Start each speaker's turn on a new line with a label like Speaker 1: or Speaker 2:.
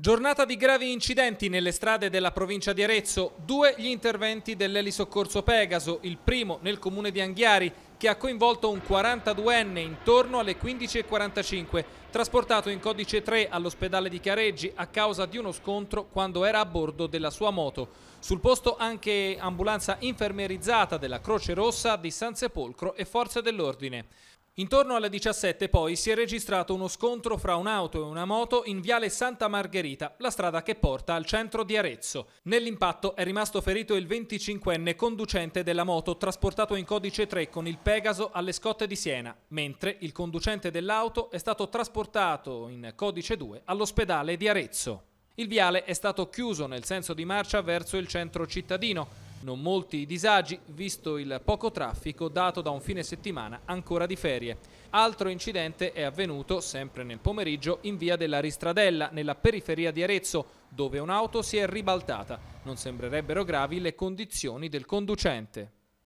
Speaker 1: Giornata di gravi incidenti nelle strade della provincia di Arezzo, due gli interventi dell'elisoccorso Pegaso, il primo nel comune di Anghiari che ha coinvolto un 42enne intorno alle 15.45, trasportato in codice 3 all'ospedale di Chiareggi a causa di uno scontro quando era a bordo della sua moto. Sul posto anche ambulanza infermerizzata della Croce Rossa di San Sepolcro e Forze dell'Ordine. Intorno alle 17 poi si è registrato uno scontro fra un'auto e una moto in viale Santa Margherita, la strada che porta al centro di Arezzo. Nell'impatto è rimasto ferito il 25enne conducente della moto trasportato in codice 3 con il Pegaso alle scotte di Siena, mentre il conducente dell'auto è stato trasportato in codice 2 all'ospedale di Arezzo. Il viale è stato chiuso nel senso di marcia verso il centro cittadino. Non molti i disagi, visto il poco traffico dato da un fine settimana ancora di ferie. Altro incidente è avvenuto, sempre nel pomeriggio, in via della Ristradella, nella periferia di Arezzo, dove un'auto si è ribaltata. Non sembrerebbero gravi le condizioni del conducente.